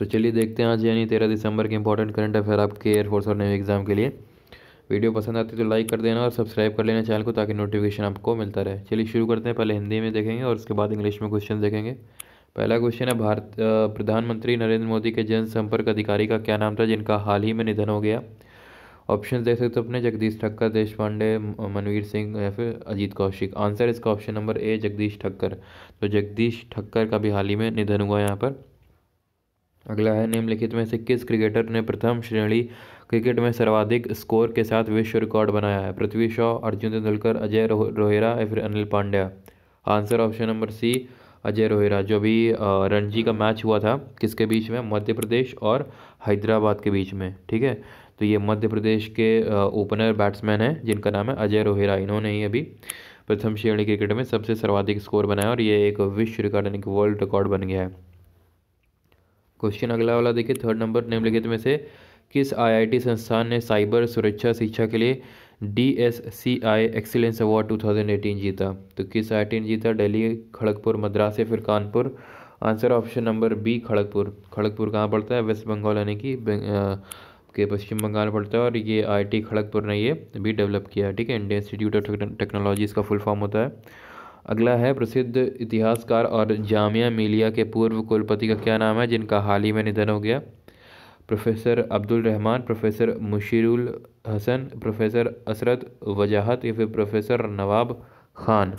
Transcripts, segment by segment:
तो चलिए देखते हैं आज यानी तेरह दिसंबर के इंपॉर्टेंट करंट अफेयर आपके एयरफोर्स और नेवी एग्जाम के लिए वीडियो पसंद आती तो लाइक कर देना और सब्सक्राइब कर लेना चैनल को ताकि नोटिफिकेशन आपको मिलता रहे चलिए शुरू करते हैं पहले हिंदी में देखेंगे और उसके बाद इंग्लिश में क्वेश्चन देखेंगे पहला क्वेश्चन है भारत प्रधानमंत्री नरेंद्र मोदी के जनसंपर्क अधिकारी का क्या नाम था जिनका हाल ही में निधन हो गया ऑप्शन देख सकते हो अपने जगदीश ठक्कर देश पांडे मनवीर सिंह या फिर अजीत कौशिक आंसर इसका option number A Jagdish Thakkar तो जगदीश ठक्कर का भी हाल ही में निधन हुआ यहाँ पर अगला है निम्नलिखित में से किस क्रिकेटर ने प्रथम श्रेणी क्रिकेट में सर्वाधिक स्कोर के साथ विश्व रिकॉर्ड बनाया है पृथ्वी शॉ अर्जुन तेंदुलकर अजय रोहेरा या फिर Anil Pandya answer option number C Ajay Rohera जो भी रणजी का मैच हुआ था किसके बीच में मध्य प्रदेश और हैदराबाद के बीच में ठीक है तो ये मध्य प्रदेश के ओपनर बैट्समैन हैं जिनका नाम है अजय रोहेरा इन्होंने ही अभी प्रथम श्रेणी क्रिकेट में सबसे सर्वाधिक स्कोर बनाया और ये एक विश्व रिकॉर्ड यानी कि वर्ल्ड रिकॉर्ड बन गया है क्वेश्चन अगला वाला देखिए थर्ड नंबर निम्नलिखित में से किस आईआईटी संस्थान ने साइबर सुरक्षा शिक्षा के लिए D S C I excellence award 2018 जीता तो किस आई ने जीता दिल्ली खड़गपुर मद्रास या फिर Kanpur answer option number B Kharagpur Kharagpur कहाँ पड़ता है वेस्ट बंगाल यानी कि के पश्चिम बंगाल पड़ता है और ये टी खड़गपुर ने ये भी डेवलप किया है ठीक है इंडियन इंस्टीट्यूट ऑफ टेक्नोलॉजी इसका फुल फॉर्म होता है अगला है प्रसिद्ध इतिहासकार और जामिया मिलिया के पूर्व कुलपति का क्या नाम है जिनका हाल ही में निधन हो गया professor Abdul Rahman professor Mushirul Hasan professor Asghar Wajahat या फिर प्रोफेसर नवाब खान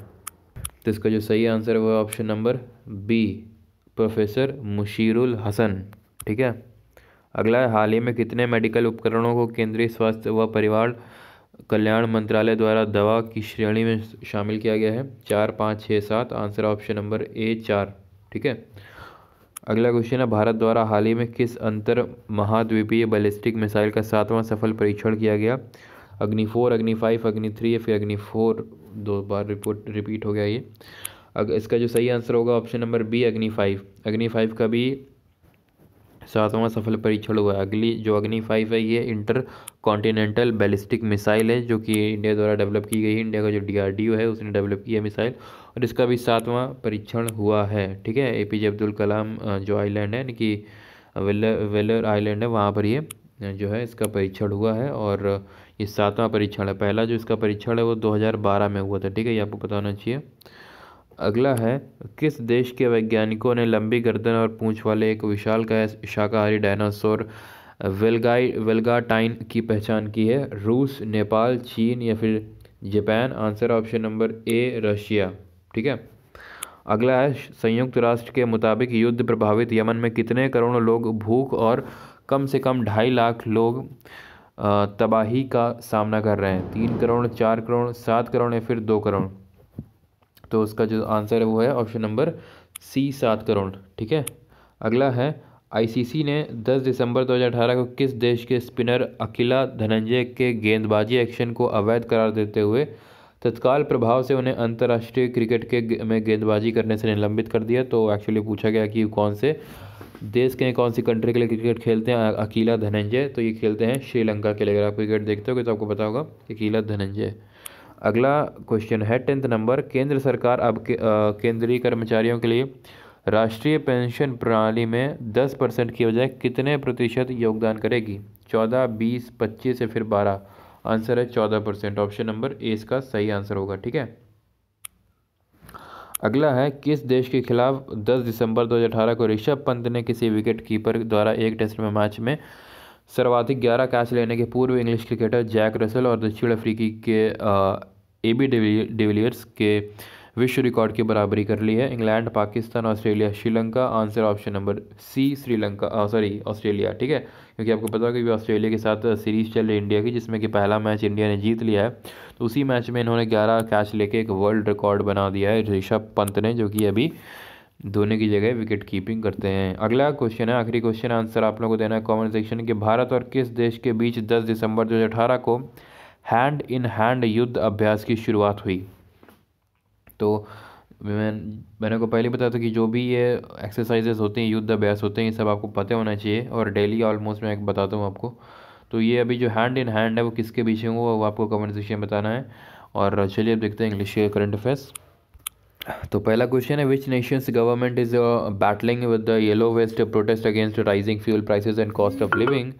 तो इसका जो सही आंसर है वो option number B professor Mushirul Hasan ठीक है अगला हाल ही में कितने मेडिकल उपकरणों को केंद्रीय स्वास्थ्य व परिवार कल्याण मंत्रालय द्वारा दवा की श्रेणी में शामिल किया गया है चार पाँच छः सात आंसर ऑप्शन नंबर ए चार ठीक है अगला क्वेश्चन है भारत द्वारा हाल ही में किस अंतर महाद्वीपीय बैलिस्टिक मिसाइल का सातवां सफल परीक्षण किया गया अग्नि फोर अग्नि फाइव अग्नि थ्री या फिर अग्नि फोर दो बार रिपोर्ट रिपीट हो गया ये अगर इसका जो सही आंसर होगा option number B Agni five Agni five का भी सातवां सफल परीक्षण हुआ अगली जो अग्नि फाइव है ये इंटर कॉन्टिनेंटल बैलिस्टिक मिसाइल है जो कि इंडिया द्वारा डेवलप की गई है इंडिया का जो डीआरडीओ है उसने डेवलप किया मिसाइल और इसका भी सातवां परीक्षण हुआ है ठीक है ए पी जे अब्दुल कलाम जो आइलैंड है कि वेलर वेलर आइलैंड है वहाँ पर ये जो है इसका परीक्षण हुआ है और ये सातवां परीक्षण है पहला जो इसका परीक्षण है वो दो में हुआ था ठीक है ये आपको पता होना चाहिए अगला है किस देश के वैज्ञानिकों ने लंबी गर्दन और पूंछ वाले एक विशाल का शाकाहारी डायनासोर वेलगाई वेलगाटाइन की पहचान की है रूस नेपाल चीन या फिर Japan answer option number A Russia ठीक है अगला है संयुक्त राष्ट्र के मुताबिक युद्ध प्रभावित यमन में कितने करोड़ लोग भूख और कम से कम ढाई लाख लोग तबाही का सामना कर रहे हैं तीन करोड़ चार करोड़ सात करोड़ या फिर दो करोड़ तो उसका जो आंसर है वो है ऑप्शन नंबर सी सात करोड़ ठीक है अगला है आईसीसी ने 10 दिसंबर 2018 को किस देश के स्पिनर अकेला धनंजय के गेंदबाजी एक्शन को अवैध करार देते हुए तत्काल प्रभाव से उन्हें अंतर्राष्ट्रीय क्रिकेट के में गेंदबाजी करने से निलंबित कर दिया तो एक्चुअली पूछा गया कि कौन से देश के कौन सी कंट्री के लिए क्रिकेट खेलते हैं अकेला धनंजय तो ये खेलते हैं श्रीलंका के लिए अगर आप क्रिकेट देखते हो तो आपको पता होगा अकीला धनंजय अगला क्वेश्चन है टेंथ नंबर केंद्र सरकार अब के, केंद्रीय कर्मचारियों के लिए राष्ट्रीय पेंशन प्रणाली में दस परसेंट की बजाय कितने प्रतिशत योगदान करेगी चौदह बीस पच्चीस या फिर बारह आंसर है चौदह परसेंट ऑप्शन नंबर ए इसका सही आंसर होगा ठीक है अगला है किस देश के खिलाफ 10 दिसंबर 2018 को ऋषभ पंत ने किसी विकेट कीपर द्वारा एक टेस्ट में मैच में सर्वाधिक 11 कैच लेने के पूर्व इंग्लिश क्रिकेटर जैक रसल और दक्षिण अफ्रीकी के ए बी डिविलियर्स के विश्व रिकॉर्ड की बराबरी कर ली है England Pakistan Australia Sri Lanka answer option number C Sri Lanka sorry Australia ठीक है क्योंकि आपको पता होगा कि ऑस्ट्रेलिया के साथ सीरीज चल रही है इंडिया की जिसमें कि पहला मैच इंडिया ने जीत लिया है तो उसी मैच में इन्होंने ग्यारह कैच लेके एक वर्ल्ड रिकॉर्ड बना दिया है ऋषभ पंत ने जो कि अभी धोनी की जगह विकेट कीपिंग करते हैं अगला क्वेश्चन है आखिरी क्वेश्चन आंसर आप लोगों को देना है कॉमेंट सेक्शन के भारत और किस देश के बीच 10 दिसंबर 2018 को हैंड इन हैंड युद्ध अभ्यास की शुरुआत हुई तो मैं मैंने को पहले बताया था कि जो भी ये एक्सरसाइजेस होते हैं युद्ध अभ्यास होते हैं ये सब आपको पता होना चाहिए और डेली ऑलमोस्ट मैं बताता हूँ आपको तो ये अभी जो हैंड इन हैंड है वो किसके बीच होंगे वो आपको कॉमेंट सेक्शन में बताना है और चलिए अब देखते हैं इंग्लिश के करंट अफेयर्स तो पहला क्वेश्चन है which nation's government is battling with the yellow vest protest against rising fuel prices and cost of living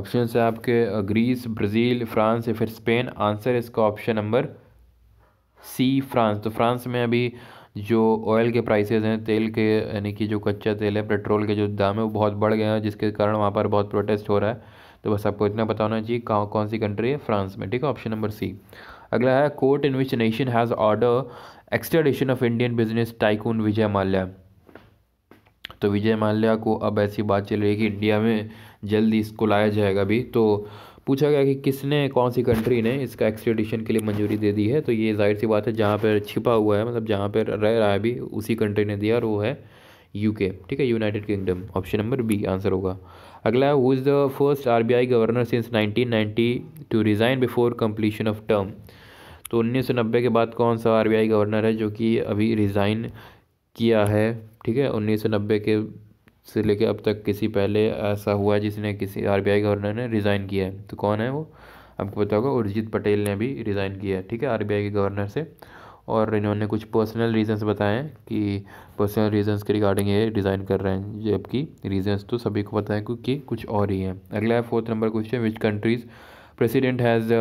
option है आपके ग्रीस ब्राज़ील फ्रांस या फिर स्पेन आंसर इसका ऑप्शन नंबर सी फ्रांस तो France में अभी जो ऑयल के प्राइसेज हैं तेल के यानी कि जो कच्चा तेल है पेट्रोल के जो दाम है वो बहुत बढ़ गए हैं जिसके कारण वहाँ पर बहुत प्रोटेस्ट हो रहा है तो बस आपको इतना बताना होना चाहिए कहाँ कौन सी कंट्री है फ्रांस में ठीक है ऑप्शन नंबर सी अगला है court in which nation has order extradition of Indian business tycoon Vijay Mallya तो विजय माल्या को अब ऐसी बात चल रही है कि इंडिया में जल्दी इसको लाया जाएगा भी तो पूछा गया कि किसने कौन सी कंट्री ने इसका एक्सटेडिशन के लिए मंजूरी दे दी है तो ये जाहिर सी बात है जहाँ पर छिपा हुआ है मतलब जहाँ पर रह रहा है भी उसी कंट्री ने दिया और वो है यूके ठीक है United Kingdom option number B answer होगा अगला है who is the first RBI governor since 1990 to resign before completion of term तो उन्नीस सौ नब्बे के बाद कौन सा आरबीआई गवर्नर है जो कि अभी रिज़ाइन किया है ठीक है उन्नीस सौ नब्बे के से लेकर अब तक किसी पहले ऐसा हुआ जिसने किसी आरबीआई गवर्नर ने रिज़ाइन किया है तो कौन है वो आपको पता होगा उर्जित पटेल ने भी रिज़ाइन किया है ठीक है आरबीआई के गवर्नर से और इन्होंने कुछ पर्सनल रीजंस बताए हैं कि पर्सनल रीजंस के रिगार्डिंग ये डिज़ाइन कर रहे हैं जबकि रीजंस तो सभी को पता है क्योंकि कुछ और ही हैं अगला है fourth number question which countries president has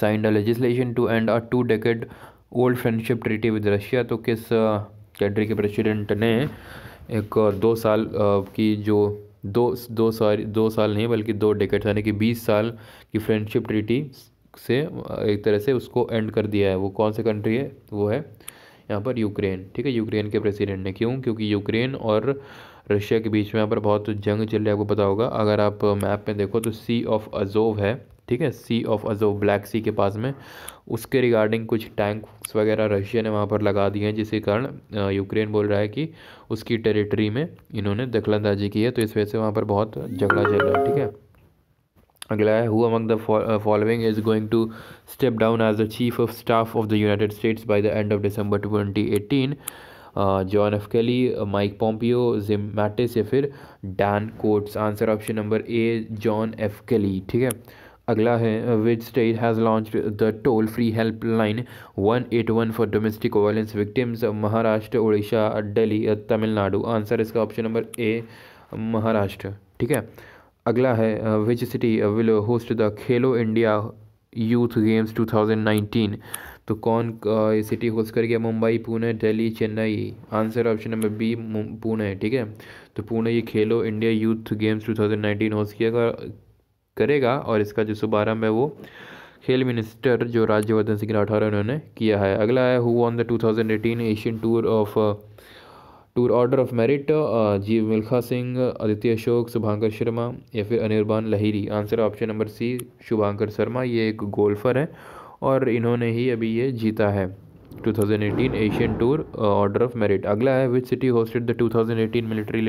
signed a legislation to end a two decade old friendship treaty with Russia तो किस कंट्री के प्रेसिडेंट ने एक दो साल की जो दो दो साल दो साल नहीं बल्कि दो डेकेट यानी कि बीस साल की फ्रेंडशिप ट्रीटी से एक तरह से उसको एंड कर दिया है वो कौन से कंट्री है वो है यहाँ पर यूक्रेन ठीक है यूक्रेन के प्रेसिडेंट ने क्यों क्योंकि यूक्रेन और रशिया के बीच में यहाँ पर बहुत जंग चल रही है आपको पता होगा अगर आप मैप में देखो तो सी ऑफ अजोव है ठीक है सी ऑफ अजो ब्लैक सी के पास में उसके रिगार्डिंग कुछ टैंक्स वगैरह रशिया ने वहाँ पर लगा दिए हैं जिसके कारण यूक्रेन बोल रहा है कि उसकी टेरिटरी में इन्होंने दखलंदाजी की है तो इस वजह से वहाँ पर बहुत झगड़ा चल रहा है ठीक है अगला है who among the following is going to step down as the chief of staff of the United States by the end of December twenty eighteen John F Kelly Mike Pompeo Jim Mattis या फिर Dan Coats answer option number A John F Kelly ठीक है अगला है which state has launch the toll free helpline one eight one for domestic violence victims Maharashtra Orissa Delhi Tamil Nadu answer इसका option number A Maharashtra ठीक है अगला है which city will host the Khelo India youth games 2019 तो कौन uh, ये सिटी होस्ट करके Mumbai Pune Delhi Chennai answer option number B Pune ठीक है तो पुणे ये खेलो इंडिया यूथ गेम्स 2019 होस्ट किया करेगा और इसका जो शुभारम्भ है वो खेल मिनिस्टर जो राज्यवर्धन सिंह राठौर उन्होंने किया है अगला है who on the 2018 Asian tour of tour order of merit जी मिल्खा सिंह आदित्य अशोक शुभांकर शर्मा या फिर Anirban Lahiri answer option number C Shubhankar Sharma ये एक गोल्फर है और इन्होंने ही अभी ये जीता है 2018 Asian tour order of merit अगला है which city hosted the 2018 military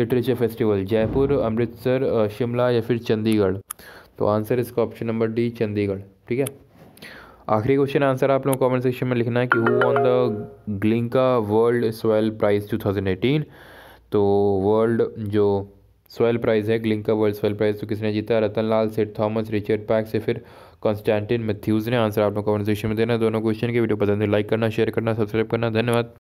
literature festival Jaipur Amritsar Shimla या फिर चंडीगढ़ तो आंसर इसका ऑप्शन नंबर डी चंडीगढ़ ठीक है आखिरी क्वेश्चन आंसर आप लोगों को कमेंट सेक्शन में लिखना है कि who on the Glinka world soil prize two तो वर्ल्ड जो सोयल प्राइज़ है ग्लिंका वर्ल्ड सोयल प्राइज़ तो किसने जीता रतन लाल सेठ थॉमस रिचर्ड पैक से फिर कॉन्स्टेंटिन मैथ्यूज़ ने आंसर आप लोग कॉमेंट सेक्शन में देना दोनों क्वेश्चन की वीडियो पसंद है लाइक करना शेयर करना सब्सक्राइब करना धन्यवाद